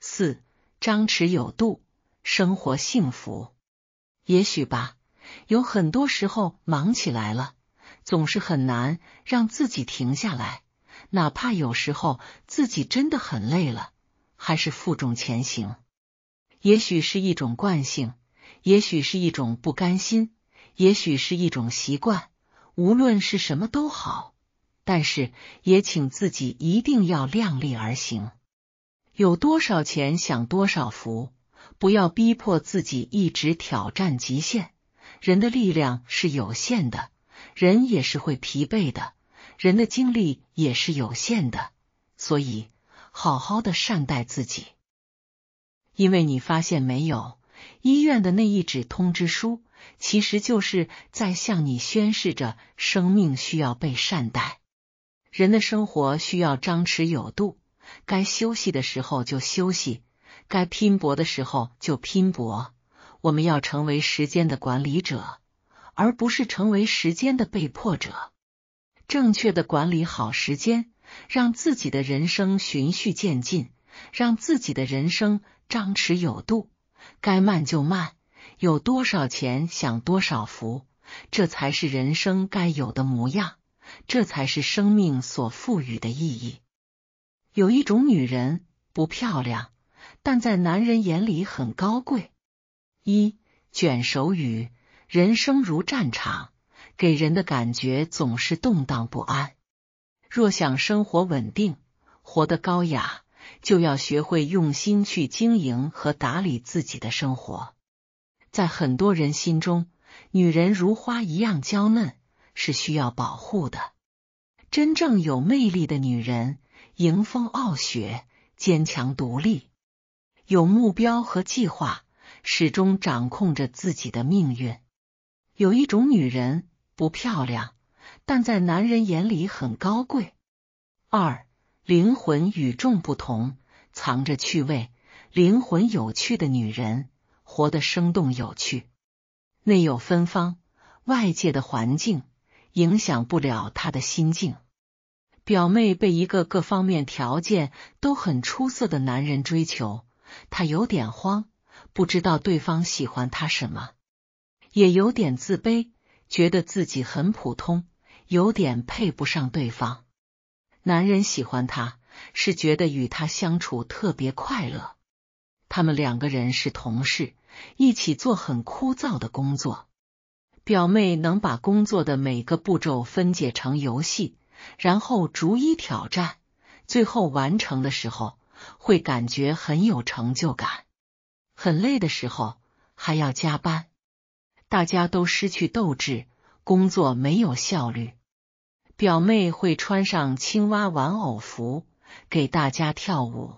四张弛有度，生活幸福。也许吧，有很多时候忙起来了，总是很难让自己停下来，哪怕有时候自己真的很累了，还是负重前行。也许是一种惯性。也许是一种不甘心，也许是一种习惯，无论是什么都好。但是，也请自己一定要量力而行。有多少钱，享多少福，不要逼迫自己一直挑战极限。人的力量是有限的，人也是会疲惫的，人的精力也是有限的。所以，好好的善待自己，因为你发现没有。医院的那一纸通知书，其实就是在向你宣示着：生命需要被善待，人的生活需要张弛有度。该休息的时候就休息，该拼搏的时候就拼搏。我们要成为时间的管理者，而不是成为时间的被迫者。正确的管理好时间，让自己的人生循序渐进，让自己的人生张弛有度。该慢就慢，有多少钱享多少福，这才是人生该有的模样，这才是生命所赋予的意义。有一种女人不漂亮，但在男人眼里很高贵。一卷手语，人生如战场，给人的感觉总是动荡不安。若想生活稳定，活得高雅。就要学会用心去经营和打理自己的生活。在很多人心中，女人如花一样娇嫩，是需要保护的。真正有魅力的女人，迎风傲雪，坚强独立，有目标和计划，始终掌控着自己的命运。有一种女人不漂亮，但在男人眼里很高贵。二。灵魂与众不同，藏着趣味。灵魂有趣的女人，活得生动有趣。内有芬芳，外界的环境影响不了她的心境。表妹被一个各方面条件都很出色的男人追求，她有点慌，不知道对方喜欢她什么，也有点自卑，觉得自己很普通，有点配不上对方。男人喜欢她，是觉得与她相处特别快乐。他们两个人是同事，一起做很枯燥的工作。表妹能把工作的每个步骤分解成游戏，然后逐一挑战，最后完成的时候会感觉很有成就感。很累的时候还要加班，大家都失去斗志，工作没有效率。表妹会穿上青蛙玩偶服给大家跳舞，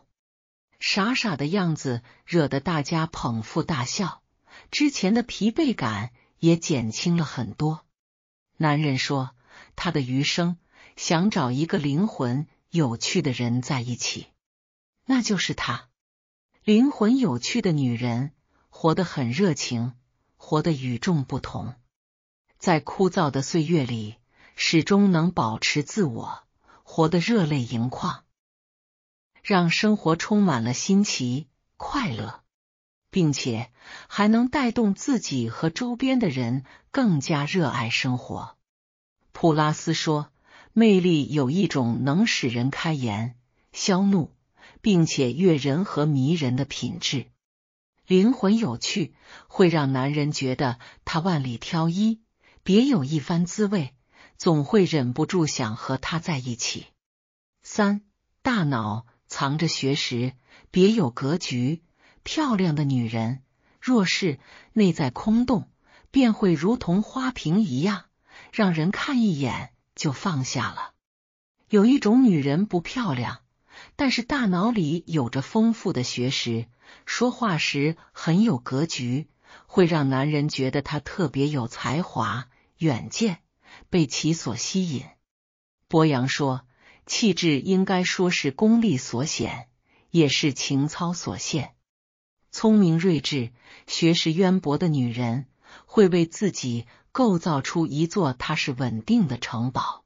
傻傻的样子惹得大家捧腹大笑。之前的疲惫感也减轻了很多。男人说，他的余生想找一个灵魂有趣的人在一起，那就是他。灵魂有趣的女人，活得很热情，活得与众不同，在枯燥的岁月里。始终能保持自我，活得热泪盈眶，让生活充满了新奇、快乐，并且还能带动自己和周边的人更加热爱生活。普拉斯说：“魅力有一种能使人开颜、消怒，并且悦人和迷人的品质。灵魂有趣，会让男人觉得他万里挑一，别有一番滋味。”总会忍不住想和他在一起。三，大脑藏着学识，别有格局。漂亮的女人若是内在空洞，便会如同花瓶一样，让人看一眼就放下了。有一种女人不漂亮，但是大脑里有着丰富的学识，说话时很有格局，会让男人觉得她特别有才华、远见。被其所吸引，博洋说：“气质应该说是功力所显，也是情操所现。聪明睿智、学识渊博的女人，会为自己构造出一座踏实稳定的城堡。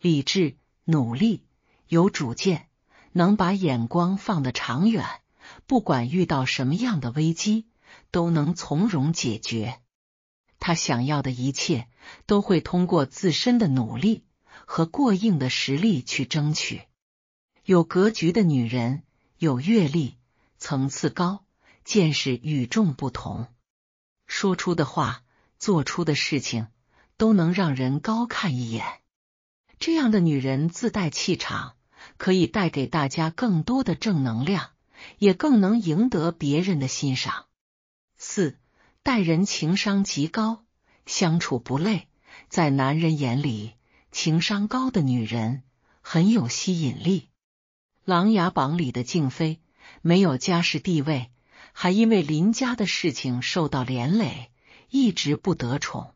理智、努力、有主见，能把眼光放得长远，不管遇到什么样的危机，都能从容解决。她想要的一切。”都会通过自身的努力和过硬的实力去争取。有格局的女人，有阅历，层次高，见识与众不同，说出的话，做出的事情，都能让人高看一眼。这样的女人自带气场，可以带给大家更多的正能量，也更能赢得别人的欣赏。四，待人情商极高。相处不累，在男人眼里，情商高的女人很有吸引力。琅琊榜里的静妃没有家世地位，还因为林家的事情受到连累，一直不得宠。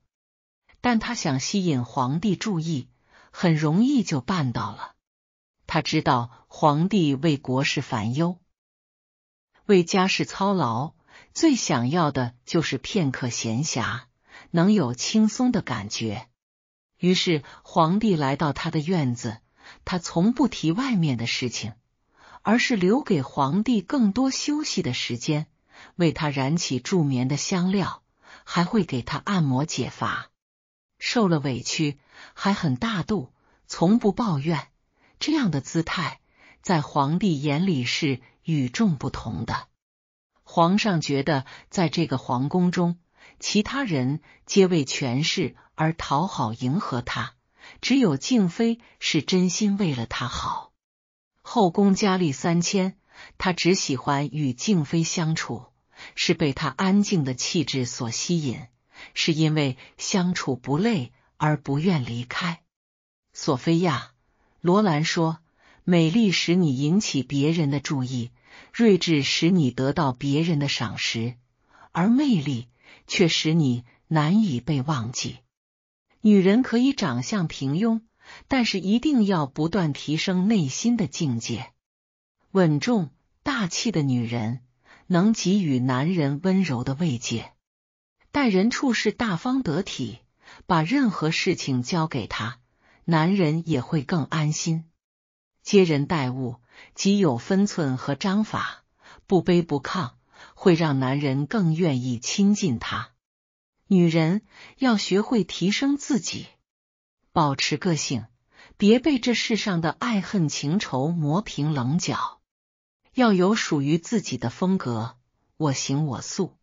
但她想吸引皇帝注意，很容易就办到了。他知道皇帝为国事烦忧，为家事操劳，最想要的就是片刻闲暇。能有轻松的感觉。于是皇帝来到他的院子，他从不提外面的事情，而是留给皇帝更多休息的时间，为他燃起助眠的香料，还会给他按摩解乏。受了委屈还很大度，从不抱怨。这样的姿态在皇帝眼里是与众不同的。皇上觉得在这个皇宫中。其他人皆为权势而讨好迎合他，只有静妃是真心为了他好。后宫佳丽三千，他只喜欢与静妃相处，是被她安静的气质所吸引，是因为相处不累而不愿离开。索菲亚·罗兰说：“美丽使你引起别人的注意，睿智使你得到别人的赏识，而魅力。”却使你难以被忘记。女人可以长相平庸，但是一定要不断提升内心的境界。稳重大气的女人，能给予男人温柔的慰藉，待人处事大方得体，把任何事情交给他，男人也会更安心。接人待物极有分寸和章法，不卑不亢。会让男人更愿意亲近她。女人要学会提升自己，保持个性，别被这世上的爱恨情仇磨平棱角，要有属于自己的风格，我行我素。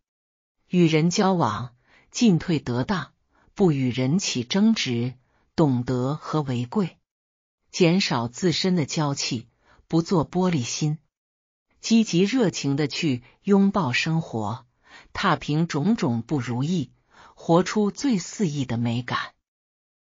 与人交往，进退得当，不与人起争执，懂得和为贵，减少自身的娇气，不做玻璃心。积极热情的去拥抱生活，踏平种种不如意，活出最肆意的美感。